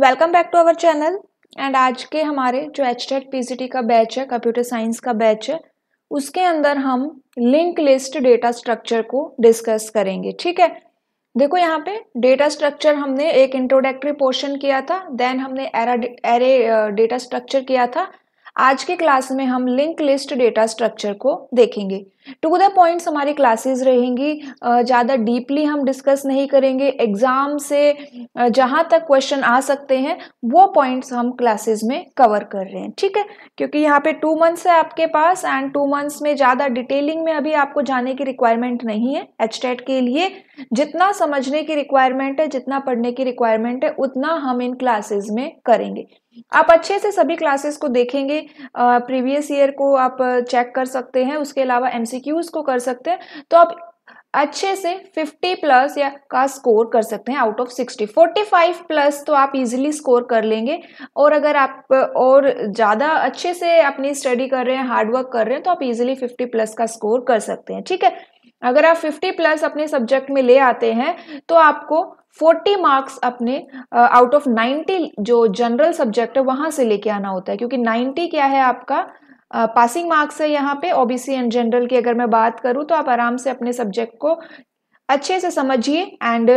Welcome back to our channel and आज के हमारे जो एच टेट पी का बैच है कंप्यूटर साइंस का बैच है उसके अंदर हम लिंक लिस्ट डेटा स्ट्रक्चर को डिस्कस करेंगे ठीक है देखो यहाँ पे डेटा स्ट्रक्चर हमने एक इंट्रोडक्टरी पोर्शन किया था देन हमने एरा एरे डेटा स्ट्रक्चर किया था आज के क्लास में हम लिंक लिस्ट डेटा स्ट्रक्चर को देखेंगे टू द पॉइंट्स हमारी क्लासेस रहेंगी ज़्यादा डीपली हम डिस्कस नहीं करेंगे एग्ज़ाम से जहाँ तक क्वेश्चन आ सकते हैं वो पॉइंट्स हम क्लासेस में कवर कर रहे हैं ठीक है क्योंकि यहाँ पे टू मंथ्स है आपके पास एंड टू मंथ्स में ज़्यादा डिटेलिंग में अभी आपको जाने की रिक्वायरमेंट नहीं है एच के लिए जितना समझने की रिक्वायरमेंट है जितना पढ़ने की रिक्वायरमेंट है उतना हम इन क्लासेज में करेंगे आप अच्छे से सभी क्लासेस को देखेंगे प्रीवियस ईयर को आप चेक कर सकते हैं उसके अलावा एमसीक्यूज को कर सकते हैं तो आप अच्छे से 50 प्लस या का स्कोर कर सकते हैं आउट ऑफ 60 45 प्लस तो आप इजीली स्कोर कर लेंगे और अगर आप और ज़्यादा अच्छे से अपनी स्टडी कर रहे हैं हार्डवर्क कर रहे हैं तो आप इजीली 50 प्लस का स्कोर कर सकते हैं ठीक है अगर आप 50 प्लस अपने सब्जेक्ट में ले आते हैं तो आपको 40 मार्क्स अपने आउट ऑफ 90 जो जनरल सब्जेक्ट है वहाँ से लेके आना होता है क्योंकि 90 क्या है आपका पासिंग मार्क्स है यहाँ पे ओबीसी एंड जनरल की अगर मैं बात करूँ तो आप आराम से अपने सब्जेक्ट को अच्छे से समझिए एंड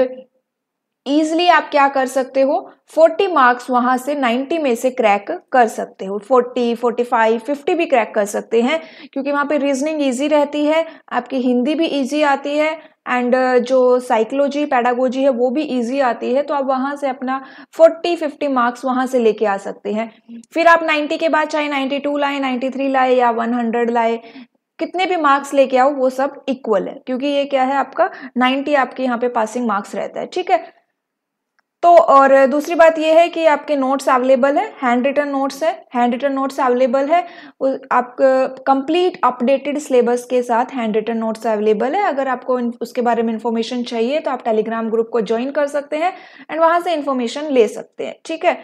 ईजिली आप क्या कर सकते हो 40 मार्क्स वहां से 90 में से क्रैक कर सकते हो 40, 45, 50 भी क्रैक कर सकते हैं क्योंकि वहां पे रीजनिंग इजी रहती है आपकी हिंदी भी इजी आती है एंड uh, जो साइकोलॉजी पैडागोजी है वो भी इजी आती है तो आप वहां से अपना 40 50 मार्क्स वहां से लेके आ सकते हैं फिर आप 90 के बाद चाहे 92 लाए 93 लाए या वन लाए कितने भी मार्क्स लेके आओ वो सब इक्वल है क्योंकि ये क्या है आपका 90 आपके यहाँ पे पासिंग मार्क्स रहता है ठीक है तो और दूसरी बात यह है कि आपके नोट्स अवेलेबल है हैंड रिटन नोट्स है हैंड रिटन नोट्स अवेलेबल है आप कंप्लीट अपडेटेड सिलेबस के साथ हैंड रिटन नोट्स अवेलेबल है अगर आपको उसके बारे में इंफॉर्मेशन चाहिए तो आप टेलीग्राम ग्रुप को ज्वाइन कर सकते हैं एंड वहाँ से इंफॉर्मेशन ले सकते हैं ठीक है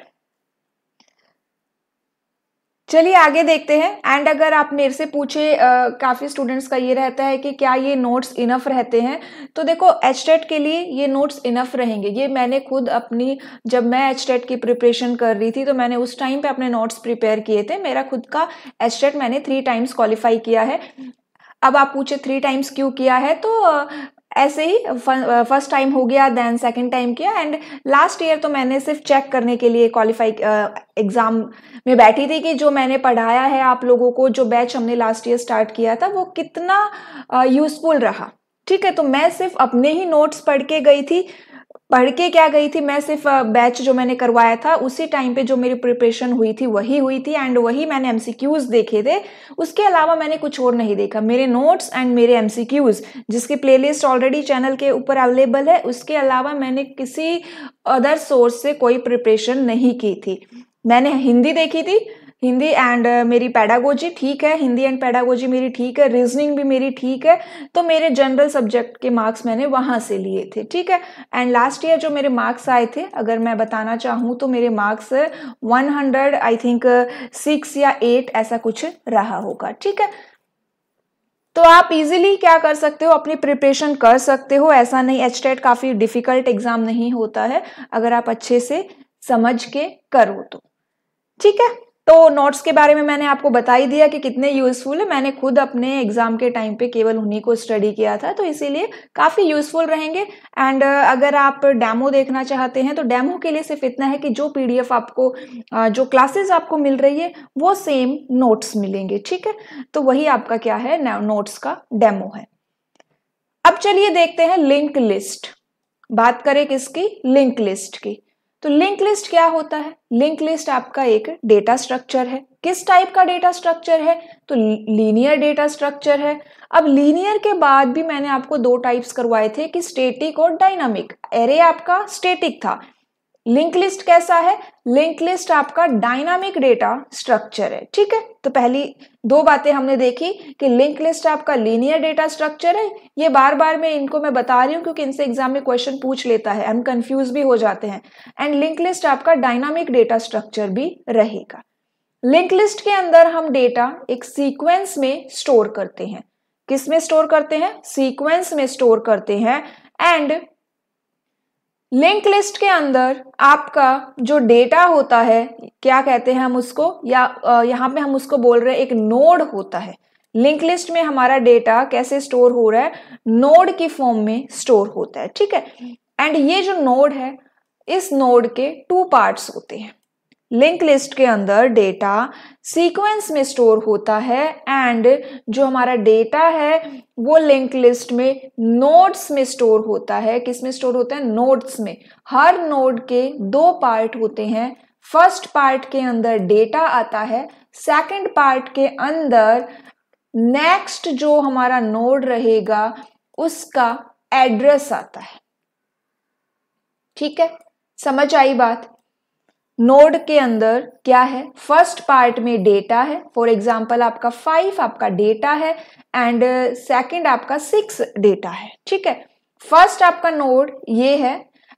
चलिए आगे देखते हैं एंड अगर आप मेरे से पूछे आ, काफ़ी स्टूडेंट्स का ये रहता है कि क्या ये नोट्स इनफ रहते हैं तो देखो एच के लिए ये नोट्स इनफ रहेंगे ये मैंने खुद अपनी जब मैं एच की प्रिपरेशन कर रही थी तो मैंने उस टाइम पे अपने नोट्स प्रिपेयर किए थे मेरा खुद का एच मैंने थ्री टाइम्स क्वालिफाई किया है अब आप पूछे थ्री टाइम्स क्यों किया है तो ऐसे ही फर्स्ट टाइम हो गया देन सेकंड टाइम किया एंड लास्ट ईयर तो मैंने सिर्फ चेक करने के लिए क्वालिफाई एग्जाम में बैठी थी कि जो मैंने पढ़ाया है आप लोगों को जो बैच हमने लास्ट ईयर स्टार्ट किया था वो कितना यूजफुल रहा ठीक है तो मैं सिर्फ अपने ही नोट्स पढ़ के गई थी पढ़ के क्या गई थी मैं सिर्फ बैच जो मैंने करवाया था उसी टाइम पे जो मेरी प्रिपरेशन हुई थी वही हुई थी एंड वही मैंने एम देखे थे उसके अलावा मैंने कुछ और नहीं देखा मेरे नोट्स एंड मेरे एम जिसकी प्लेलिस्ट ऑलरेडी चैनल के ऊपर अवेलेबल है उसके अलावा मैंने किसी अदर सोर्स से कोई प्रिपरेशन नहीं की थी मैंने हिंदी देखी थी हिंदी एंड uh, मेरी पैडागोजी ठीक है हिंदी एंड पैडागोजी मेरी ठीक है रीजनिंग भी मेरी ठीक है तो मेरे जनरल सब्जेक्ट के मार्क्स मैंने वहाँ से लिए थे ठीक है एंड लास्ट ईयर जो मेरे मार्क्स आए थे अगर मैं बताना चाहूँ तो मेरे मार्क्स 100 आई थिंक सिक्स या एट ऐसा कुछ रहा होगा ठीक है तो आप इजीली क्या कर सकते हो अपनी प्रिपरेशन कर सकते हो ऐसा नहीं एच टेट काफ़ी डिफिकल्ट एग्ज़ाम नहीं होता है अगर आप अच्छे से समझ के करो तो ठीक है तो नोट्स के बारे में मैंने आपको बता ही दिया कि कितने यूज़फुल है मैंने खुद अपने एग्ज़ाम के टाइम पे केवल उन्हीं को स्टडी किया था तो इसीलिए काफ़ी यूज़फुल रहेंगे एंड अगर आप डैमो देखना चाहते हैं तो डैमो के लिए सिर्फ इतना है कि जो पीडीएफ आपको जो क्लासेस आपको मिल रही है वो सेम नोट्स मिलेंगे ठीक है तो वही आपका क्या है नोट्स का डेमो है अब चलिए देखते हैं लिंक लिस्ट बात करें किसकी लिंक लिस्ट की तो लिंक लिस्ट क्या होता है लिंक लिस्ट आपका एक डेटा स्ट्रक्चर है किस टाइप का डेटा स्ट्रक्चर है तो लीनियर डेटा स्ट्रक्चर है अब लीनियर के बाद भी मैंने आपको दो टाइप्स करवाए थे कि स्टेटिक और डायनामिक एरे आपका स्टेटिक था लिंक लिस्ट कैसा है लिंक लिस्ट आपका डायनामिक डेटा स्ट्रक्चर है ठीक है तो पहली दो बातें हमने देखी कि लिंक लिस्ट आपका लीनियर डेटा स्ट्रक्चर है ये बार बार मैं इनको मैं बता रही हूँ क्योंकि इनसे एग्जाम में क्वेश्चन पूछ लेता है हम कंफ्यूज भी हो जाते हैं एंड लिंक लिस्ट आपका डायनामिक डेटा स्ट्रक्चर भी रहेगा लिंक लिस्ट के अंदर हम डेटा एक सीक्वेंस में स्टोर करते हैं किस में स्टोर करते हैं सीक्वेंस में स्टोर करते हैं एंड लिंक लिस्ट के अंदर आपका जो डेटा होता है क्या कहते हैं हम उसको या यहाँ पे हम उसको बोल रहे हैं एक नोड होता है लिंक लिस्ट में हमारा डेटा कैसे स्टोर हो रहा है नोड की फॉर्म में स्टोर होता है ठीक है हम्म। एंड ये जो नोड है इस नोड के टू पार्ट्स होते हैं लिंक लिस्ट के अंदर डेटा सीक्वेंस में स्टोर होता है एंड जो हमारा डेटा है वो लिंक लिस्ट में नोड्स में स्टोर होता है किस में स्टोर होता है नोड्स में हर नोड के दो पार्ट होते हैं फर्स्ट पार्ट के अंदर डेटा आता है सेकंड पार्ट के अंदर नेक्स्ट जो हमारा नोड रहेगा उसका एड्रेस आता है ठीक है समझ आई बात नोड के अंदर क्या है फर्स्ट पार्ट में डेटा है फॉर एग्जाम्पल आपका फाइव आपका डेटा है एंड सेकेंड uh, आपका सिक्स डेटा है ठीक है फर्स्ट आपका नोड ये है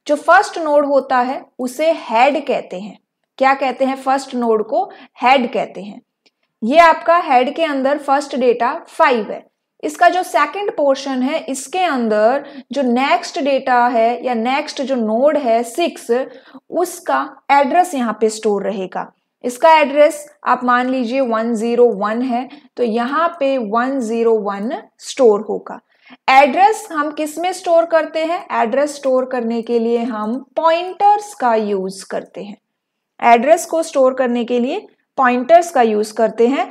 जो फर्स्ट नोड होता है उसे हेड कहते हैं क्या कहते हैं फर्स्ट नोड को हेड कहते हैं ये आपका हेड के अंदर फर्स्ट डेटा फाइव है इसका जो सेकंड पोर्शन है इसके अंदर जो नेक्स्ट डेटा है या नेक्स्ट जो नोड है सिक्स उसका एड्रेस यहाँ पे स्टोर रहेगा इसका एड्रेस आप मान लीजिए 101 है तो यहाँ पे 101 स्टोर होगा एड्रेस हम किस में स्टोर करते हैं एड्रेस स्टोर करने के लिए हम पॉइंटर्स का यूज करते हैं एड्रेस को स्टोर करने के लिए पॉइंटर्स का यूज़ करते हैं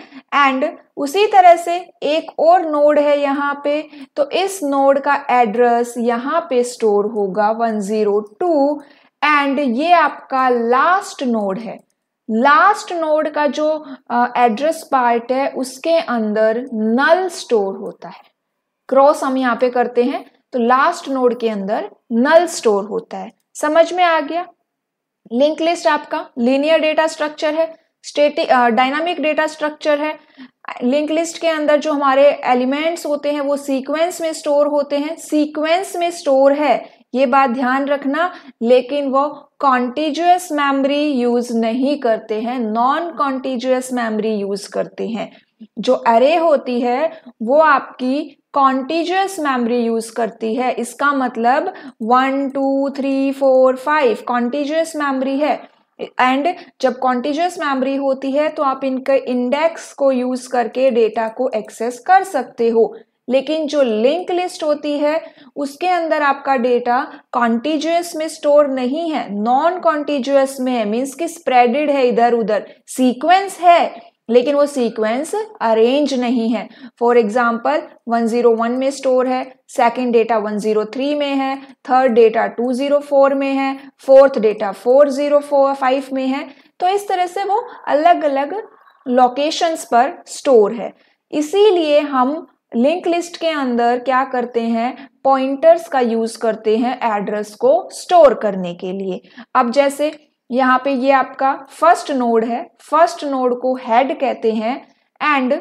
एंड उसी तरह से एक और नोड है यहाँ पे तो इस नोड का एड्रेस यहाँ पे स्टोर होगा 102 एंड ये आपका लास्ट नोड है लास्ट नोड का जो एड्रेस uh, पार्ट है उसके अंदर नल स्टोर होता है क्रॉस हम यहाँ पे करते हैं तो लास्ट नोड के अंदर नल स्टोर होता है समझ में आ गया लिंक लिस्ट आपका लीनियर डेटा स्ट्रक्चर है स्टेटिक डायनामिक डेटा स्ट्रक्चर है लिंक लिस्ट के अंदर जो हमारे एलिमेंट्स होते हैं वो सीक्वेंस में स्टोर होते हैं सीक्वेंस में स्टोर है ये बात ध्यान रखना लेकिन वो कॉन्टिजुअस मेमोरी यूज नहीं करते हैं नॉन कॉन्टिजुअस मेमोरी यूज करते हैं जो अरे होती है वो आपकी कॉन्टिजुअस मेमोरी यूज करती है इसका मतलब one two three four five contiguous memory है एंड जब कॉन्टिजस मेमोरी होती है तो आप इनके इंडेक्स को यूज करके डेटा को एक्सेस कर सकते हो लेकिन जो लिंक लिस्ट होती है उसके अंदर आपका डेटा कॉन्टीजुअस में स्टोर नहीं है नॉन कॉन्टीजुअस में है मीन्स कि स्प्रेडेड है इधर उधर सीक्वेंस है लेकिन वो सीक्वेंस अरेंज नहीं है फॉर एग्जाम्पल 101 में स्टोर है सेकेंड डेटा 103 में है थर्ड डेटा 204 में है फोर्थ डेटा 4045 में है तो इस तरह से वो अलग अलग लोकेशंस पर स्टोर है इसीलिए हम लिंक लिस्ट के अंदर क्या करते हैं पॉइंटर्स का यूज करते हैं एड्रेस को स्टोर करने के लिए अब जैसे यहाँ पे ये आपका फर्स्ट नोड है फर्स्ट नोड को हेड कहते हैं एंड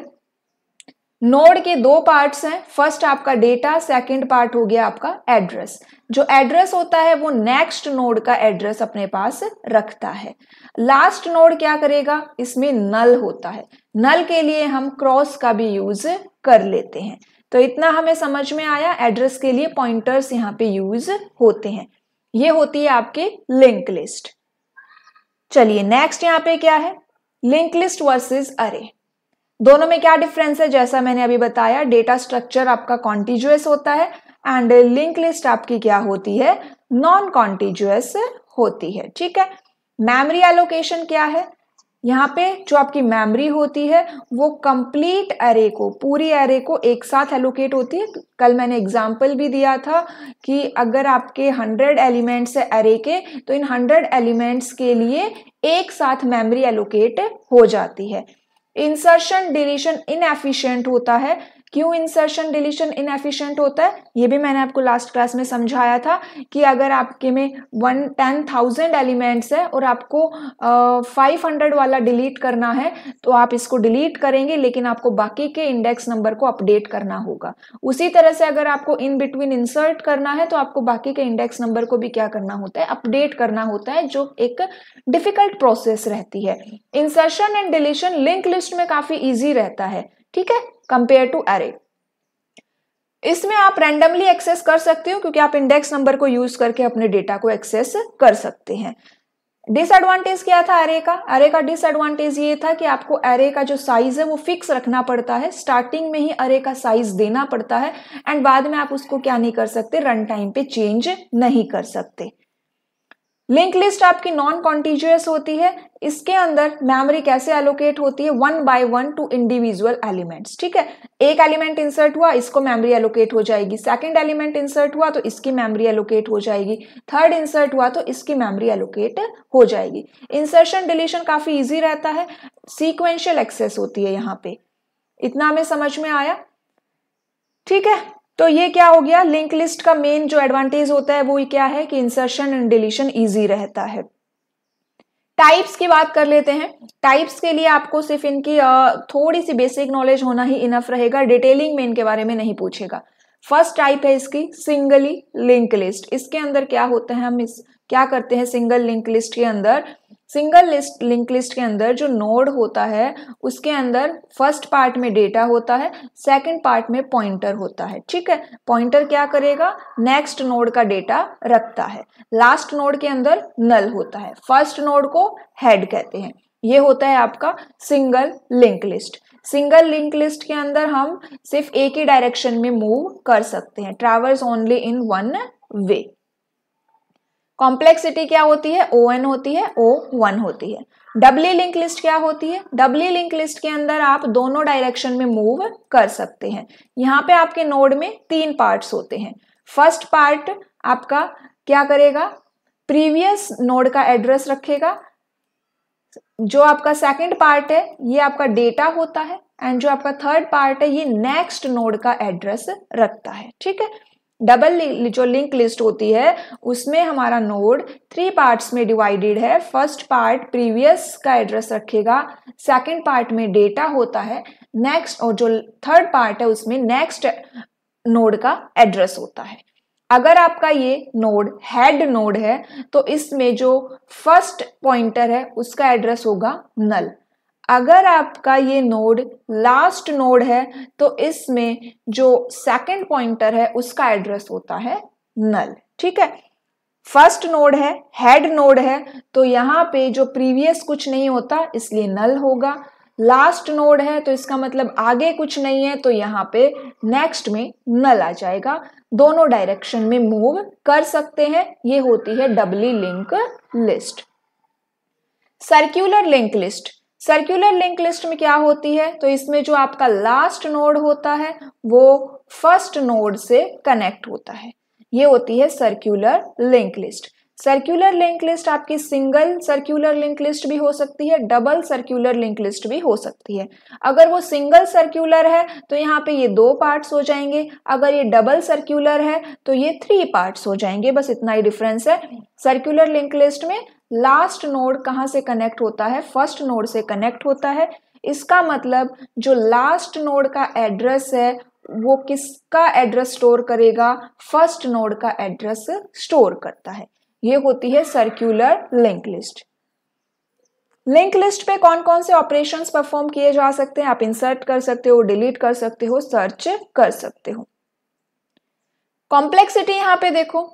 नोड के दो पार्ट्स हैं फर्स्ट आपका डेटा सेकंड पार्ट हो गया आपका एड्रेस जो एड्रेस होता है वो नेक्स्ट नोड का एड्रेस अपने पास रखता है लास्ट नोड क्या करेगा इसमें नल होता है नल के लिए हम क्रॉस का भी यूज कर लेते हैं तो इतना हमें समझ में आया एड्रेस के लिए पॉइंटर्स यहाँ पे यूज होते हैं ये होती है आपके लिंक लिस्ट चलिए नेक्स्ट यहां पे क्या है लिंक लिस्ट वर्सेस अरे दोनों में क्या डिफरेंस है जैसा मैंने अभी बताया डेटा स्ट्रक्चर आपका कॉन्टिजुअस होता है एंड लिंक लिस्ट आपकी क्या होती है नॉन कॉन्टिजुअस होती है ठीक है मेमोरी एलोकेशन क्या है यहाँ पे जो आपकी मेमोरी होती है वो कंप्लीट एरे को पूरी एरे को एक साथ एलोकेट होती है कल मैंने एग्जाम्पल भी दिया था कि अगर आपके हंड्रेड एलिमेंट्स है एरे के तो इन हंड्रेड एलिमेंट्स के लिए एक साथ मेमोरी एलोकेट हो जाती है इंसर्शन डिलीशन इनएफिशिएंट होता है क्यों इंसर्शन डिलीशन इनएफिशिएंट होता है ये भी मैंने आपको लास्ट क्लास में समझाया था कि अगर आपके में वन टेन थाउजेंड एलिमेंट्स है और आपको फाइव हंड्रेड वाला डिलीट करना है तो आप इसको डिलीट करेंगे लेकिन आपको बाकी के इंडेक्स नंबर को अपडेट करना होगा उसी तरह से अगर आपको इन बिटवीन इंसर्ट करना है तो आपको बाकी के इंडेक्स नंबर को भी क्या करना होता है अपडेट करना होता है जो एक डिफिकल्ट प्रोसेस रहती है insertion and deletion link list में काफ़ी ईजी रहता है ठीक है कंपेयर टू एरे इसमें आप रैंडमली एक्सेस कर सकते हो क्योंकि आप इंडेक्स नंबर को यूज करके अपने डेटा को एक्सेस कर सकते हैं डिसएडवांटेज क्या था एरे का एरे का डिसएडवांटेज ये था कि आपको एरे का जो साइज है वो फिक्स रखना पड़ता है स्टार्टिंग में ही एरे का साइज देना पड़ता है एंड बाद में आप उसको क्या नहीं कर सकते रन टाइम पे चेंज नहीं कर सकते लिंक लिस्ट आपकी नॉन कॉन्टिज्यूस होती है इसके अंदर मेमोरी कैसे एलोकेट होती है one by one to individual elements ठीक है एक एलिमेंट इंसर्ट हुआ इसको मेमोरी एलोकेट हो जाएगी सेकंड एलिमेंट इंसर्ट हुआ तो इसकी मेमोरी एलोकेट हो जाएगी थर्ड इंसर्ट हुआ तो इसकी मेमोरी एलोकेट हो जाएगी इंसर्शन डिलीशन काफ़ी ईजी रहता है सीक्वेंशियल एक्सेस होती है यहाँ पे इतना हमें समझ में आया ठीक है तो ये क्या हो गया लिंक लिस्ट का मेन जो एडवांटेज होता है वो क्या है कि इंसर्शन एंड डिलीशन ईजी रहता है टाइप्स की बात कर लेते हैं टाइप्स के लिए आपको सिर्फ इनकी थोड़ी सी बेसिक नॉलेज होना ही इनफ रहेगा डिटेलिंग में इनके बारे में नहीं पूछेगा फर्स्ट टाइप है इसकी सिंगली लिंक लिस्ट इसके अंदर क्या होता है हम इस क्या करते हैं सिंगल लिंक लिस्ट के अंदर सिंगल लिस्ट लिंक लिस्ट के अंदर जो नोड होता है उसके अंदर फर्स्ट पार्ट में डेटा होता है सेकंड पार्ट में पॉइंटर होता है ठीक है पॉइंटर क्या करेगा नेक्स्ट नोड का डेटा रखता है लास्ट नोड के अंदर नल होता है फर्स्ट नोड को हेड कहते हैं ये होता है आपका single link list single link list के अंदर हम सिर्फ एक ही डायरेक्शन में मूव कर सकते हैं travels only in one way complexity क्या होती है ओ एन होती है ओ वन होती है डबली लिंक लिस्ट क्या होती है डबली लिंक लिस्ट के अंदर आप दोनों डायरेक्शन में मूव कर सकते हैं यहाँ पे आपके नोड में तीन पार्ट्स होते हैं फर्स्ट पार्ट आपका क्या करेगा प्रीवियस नोड का एड्रेस रखेगा जो आपका सेकंड पार्ट है ये आपका डेटा होता है एंड जो आपका थर्ड पार्ट है ये नेक्स्ट नोड का एड्रेस रखता है ठीक है डबल जो लिंक लिस्ट होती है उसमें हमारा नोड थ्री पार्ट्स में डिवाइडेड है फर्स्ट पार्ट प्रीवियस का एड्रेस रखेगा सेकंड पार्ट में डेटा होता है नेक्स्ट और जो थर्ड पार्ट है उसमें नेक्स्ट नोड का एड्रेस होता है अगर आपका ये नोड हेड नोड है तो इसमें जो फर्स्ट पॉइंटर है उसका एड्रेस होगा नल अगर आपका ये नोड लास्ट नोड है तो इसमें जो सेकंड पॉइंटर है उसका एड्रेस होता है नल ठीक है फर्स्ट नोड है हेड नोड है तो यहाँ पे जो प्रीवियस कुछ नहीं होता इसलिए नल होगा लास्ट नोड है तो इसका मतलब आगे कुछ नहीं है तो यहाँ पे नेक्स्ट में नल आ जाएगा दोनों डायरेक्शन में मूव कर सकते हैं ये होती है doubly link list circular link list circular link list में क्या होती है तो इसमें जो आपका लास्ट नोड होता है वो फर्स्ट नोड से कनेक्ट होता है ये होती है circular link list circular link list आपकी सिंगल सर्क्यूलर लिंक लिस्ट भी हो सकती है डबल सर्क्यूलर लिंक लिस्ट भी हो सकती है अगर वो सिंगल सर्क्यूलर है तो यहाँ पे ये दो पार्ट्स हो जाएंगे अगर ये डबल सर्क्यूलर है तो ये थ्री पार्ट्स हो जाएंगे बस इतना ही डिफरेंस है सर्क्यूलर लिंक लिस्ट में लास्ट नोड कहाँ से कनेक्ट होता है फर्स्ट नोड से कनेक्ट होता है इसका मतलब जो लास्ट नोड का एड्रेस है वो किसका एड्रेस स्टोर करेगा फर्स्ट नोड का एड्रेस स्टोर करता है ये होती है circular link list link list पे कौन कौन से ऑपरेशंस परफॉर्म किए जा सकते हैं आप इंसर्ट कर सकते हो डिलीट कर सकते हो सर्च कर सकते हो कॉम्प्लेक्सिटी यहां पे देखो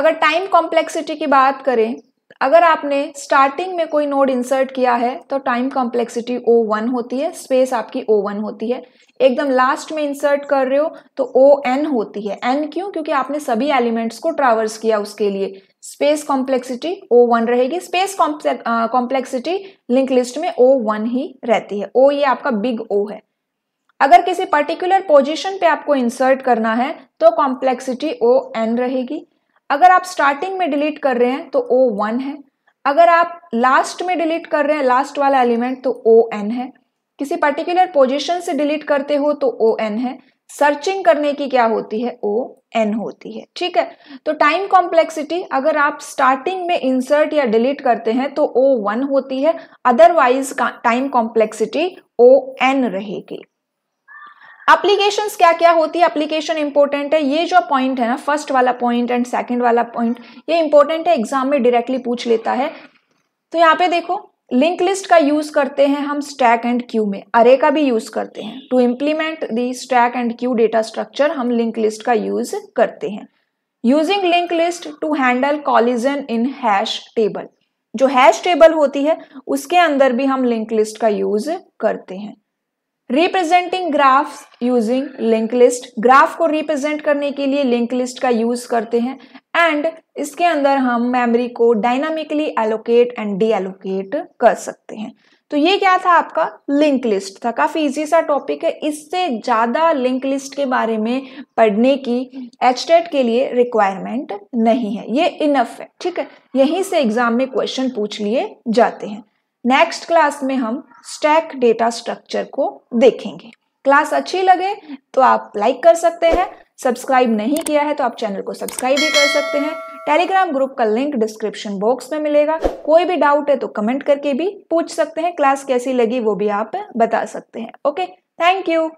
अगर टाइम कॉम्प्लेक्सिटी की बात करें अगर आपने स्टार्टिंग में कोई नोड इंसर्ट किया है तो टाइम कॉम्प्लेक्सिटी ओ वन होती है स्पेस आपकी ओ वन होती है एकदम लास्ट में इंसर्ट कर रहे हो तो ओ एन होती है एन क्यों क्योंकि आपने सभी एलिमेंट्स को ट्रावर्स किया उसके लिए स्पेस कॉम्प्लेक्सिटी ओ वन रहेगी स्पेस कॉम्प्लेक्सिटी लिंक लिस्ट में ओ वन ही रहती है ओ ये आपका बिग ओ है अगर किसी पर्टिकुलर पोजिशन पे आपको इंसर्ट करना है तो कॉम्प्लेक्सिटी ओ एन रहेगी अगर आप स्टार्टिंग में डिलीट कर रहे हैं तो ओ वन है अगर आप लास्ट में डिलीट कर रहे हैं लास्ट वाला एलिमेंट तो ओ एन है किसी पर्टिकुलर पोजिशन से डिलीट करते हो तो ओ एन है सर्चिंग करने की क्या होती है ओ एन होती है ठीक है तो टाइम कॉम्प्लेक्सिटी अगर आप स्टार्टिंग में इंसर्ट या डिलीट करते हैं तो ओ वन होती है otherwise time complexity O N रहेगी अप्लीकेशन क्या क्या होती है एप्लीकेशन इंपॉर्टेंट है ये जो पॉइंट है ना फर्स्ट वाला पॉइंट एंड सेकेंड वाला पॉइंट ये इंपॉर्टेंट है एग्जाम में डायरेक्टली पूछ लेता है तो यहाँ पे देखो लिंक लिस्ट का यूज करते हैं हम स्टैक एंड क्यू में अरे का भी यूज करते हैं to implement the stack and queue data structure हम लिंक लिस्ट का यूज करते हैं using link list to handle collision in hash table जो हैश टेबल होती है उसके अंदर भी हम लिंक लिस्ट का यूज करते हैं representing graph using link list graph को रिप्रेजेंट करने के लिए लिंक लिस्ट का यूज करते हैं एंड इसके अंदर हम मेमोरी को dynamically allocate and deallocate कर सकते हैं तो ये क्या था आपका लिंक लिस्ट था काफ़ी इजी सा टॉपिक है इससे ज़्यादा लिंक लिस्ट के बारे में पढ़ने की एच के लिए रिक्वायरमेंट नहीं है ये इनफ है ठीक है यहीं से एग्जाम में क्वेश्चन पूछ लिए जाते हैं नेक्स्ट क्लास में हम स्टैक डेटा स्ट्रक्चर को देखेंगे क्लास अच्छी लगे तो आप लाइक कर सकते हैं सब्सक्राइब नहीं किया है तो आप चैनल को सब्सक्राइब भी कर सकते हैं टेलीग्राम ग्रुप का लिंक डिस्क्रिप्शन बॉक्स में मिलेगा कोई भी डाउट है तो कमेंट करके भी पूछ सकते हैं क्लास कैसी लगी वो भी आप बता सकते हैं ओके थैंक यू